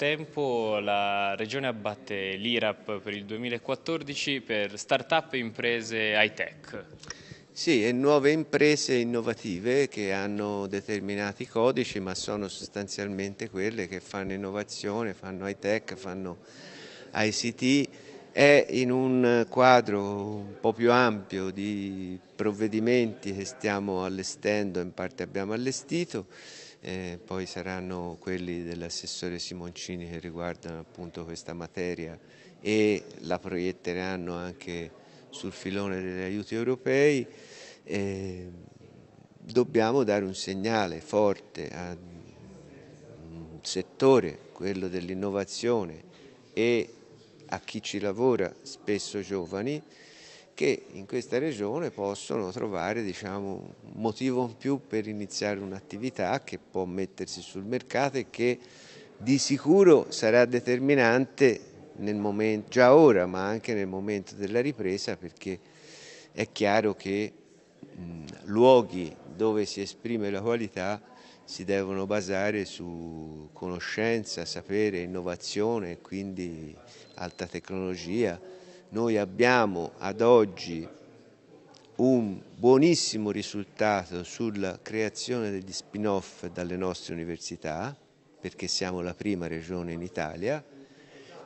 frattempo la Regione abbatte l'IRAP per il 2014 per start-up e imprese high-tech. Sì, e nuove imprese innovative che hanno determinati codici ma sono sostanzialmente quelle che fanno innovazione, fanno high-tech, fanno ICT è in un quadro un po' più ampio di provvedimenti che stiamo allestendo, in parte abbiamo allestito, eh, poi saranno quelli dell'assessore Simoncini che riguardano appunto questa materia e la proietteranno anche sul filone degli aiuti europei. Eh, dobbiamo dare un segnale forte a un settore, quello dell'innovazione e a chi ci lavora, spesso giovani, che in questa regione possono trovare diciamo, un motivo in più per iniziare un'attività che può mettersi sul mercato e che di sicuro sarà determinante momento, già ora ma anche nel momento della ripresa perché è chiaro che mh, luoghi dove si esprime la qualità si devono basare su conoscenza, sapere, innovazione, e quindi alta tecnologia. Noi abbiamo ad oggi un buonissimo risultato sulla creazione degli spin-off dalle nostre università, perché siamo la prima regione in Italia,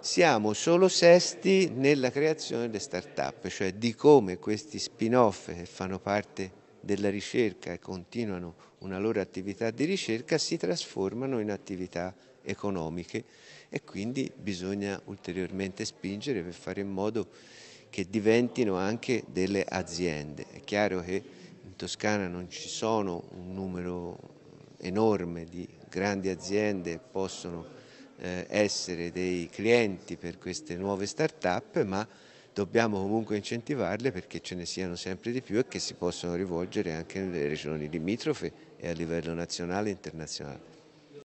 siamo solo sesti nella creazione delle start-up, cioè di come questi spin-off che fanno parte della ricerca e continuano una loro attività di ricerca si trasformano in attività economiche e quindi bisogna ulteriormente spingere per fare in modo che diventino anche delle aziende. È chiaro che in Toscana non ci sono un numero enorme di grandi aziende che possono eh, essere dei clienti per queste nuove start-up, ma dobbiamo comunque incentivarle perché ce ne siano sempre di più e che si possano rivolgere anche nelle regioni limitrofe e a livello nazionale e internazionale.